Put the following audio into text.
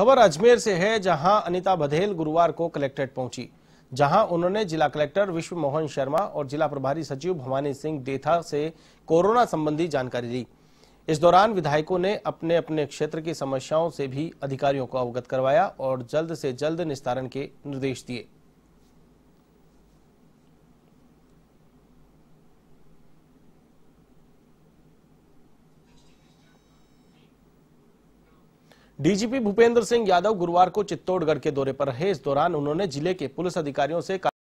खबर अजमेर से है जहां अनिता बधेल गुरुवार को कलेक्ट्रेट पहुंची जहां उन्होंने जिला कलेक्टर विश्व मोहन शर्मा और जिला प्रभारी सचिव भवानी सिंह देथा से कोरोना संबंधी जानकारी ली इस दौरान विधायकों ने अपने अपने क्षेत्र की समस्याओं से भी अधिकारियों को अवगत करवाया और जल्द से जल्द निस्तारण के निर्देश दिए डीजीपी भूपेंद्र सिंह यादव गुरुवार को चित्तौड़गढ़ के दौरे पर रहे इस दौरान उन्होंने जिले के पुलिस अधिकारियों से